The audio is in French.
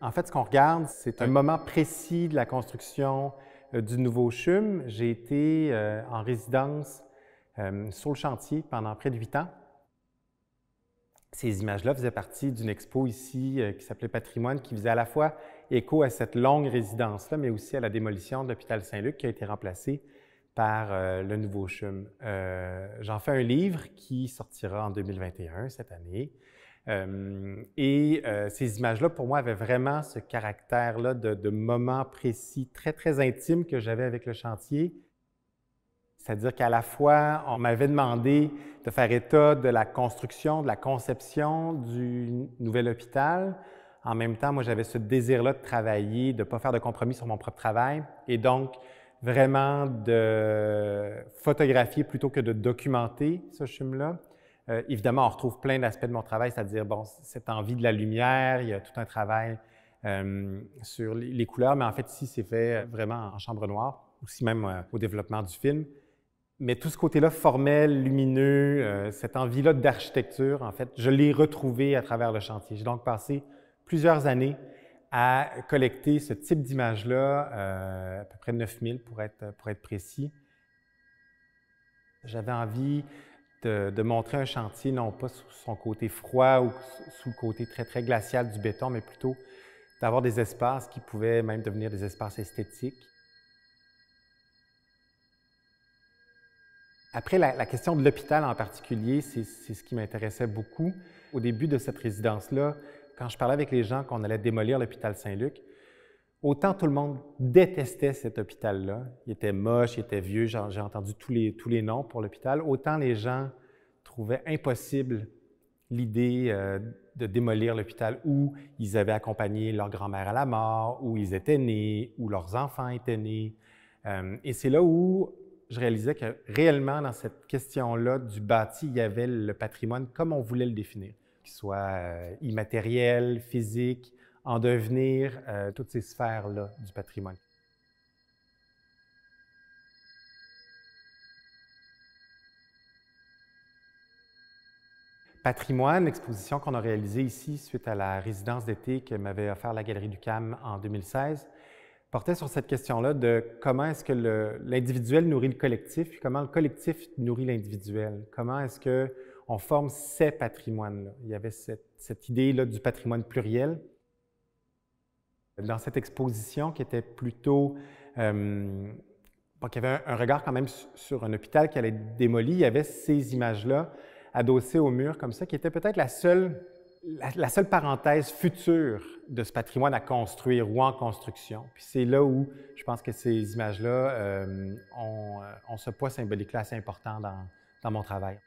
En fait, ce qu'on regarde, c'est un moment précis de la construction euh, du nouveau CHUM. J'ai été euh, en résidence euh, sur le chantier pendant près de huit ans. Ces images-là faisaient partie d'une expo ici euh, qui s'appelait Patrimoine, qui faisait à la fois écho à cette longue résidence-là, mais aussi à la démolition de l'hôpital Saint-Luc qui a été remplacé par euh, le nouveau CHUM. J'en fais un livre qui sortira en 2021, cette année. et ces images-là, pour moi, avaient vraiment ce caractère-là de, de moments précis, très, très intimes que j'avais avec le chantier, c'est-à-dire qu'à la fois, on m'avait demandé de faire état de la construction, de la conception du nouvel hôpital. En même temps, moi, j'avais ce désir-là de travailler, de ne pas faire de compromis sur mon propre travail. Et donc, vraiment de photographier plutôt que de documenter ce film-là. Euh, évidemment, on retrouve plein d'aspects de mon travail, c'est-à-dire, bon, cette envie de la lumière, il y a tout un travail euh, sur les couleurs, mais en fait, ici, c'est fait vraiment en chambre noire, aussi même euh, au développement du film. Mais tout ce côté-là formel, lumineux, euh, cette envie-là d'architecture, en fait, je l'ai retrouvé à travers le chantier. J'ai donc passé plusieurs années à collecter ce type d'image-là, euh, à peu près 9000 pour être, précis. J'avais envie de, de, montrer un chantier, non pas sous son côté froid ou sous le côté très, très glacial du béton, mais plutôt d'avoir des espaces qui pouvaient même devenir des espaces esthétiques, Après, la, question de l'hôpital en particulier, c'est ce qui m'intéressait beaucoup. Au début de cette résidence-là, quand je parlais avec les gens qu'on allait démolir l'hôpital Saint-Luc, autant tout le monde détestait cet hôpital-là. Il était moche, il était vieux, j'ai entendu tous les, tous les noms pour l'hôpital, autant les gens trouvaient impossible l'idée euh, de démolir l'hôpital où ils avaient accompagné leur grand-mère à la mort, où ils étaient nés, où leurs enfants étaient nés. Euh, et c'est là où je réalisais que réellement, dans cette question-là du bâti, il y avait le patrimoine comme on voulait le définir, qu'il soit euh, immatériel, physique, en devenir, euh, toutes ces sphères-là du patrimoine. Patrimoine, exposition qu'on a réalisée ici suite à la résidence d'été que m'avait offert la Galerie du CAM en 2016 portait sur cette question-là de comment est-ce que l'individuel nourrit le collectif, puis comment le collectif nourrit l'individuel. Comment est-ce que on forme ces patrimoines-là. Il y avait cette, idée-là du patrimoine pluriel. Dans cette exposition qui était plutôt... Euh, qui avait un, regard quand même sur un hôpital qui allait être démoli, il y avait ces images-là adossées au mur comme ça, qui était peut-être la seule la, seule parenthèse future de ce patrimoine à construire ou en construction. Puis c'est là où je pense que ces images-là euh, euh, ont, ce poids symbolique-là assez important dans mon travail.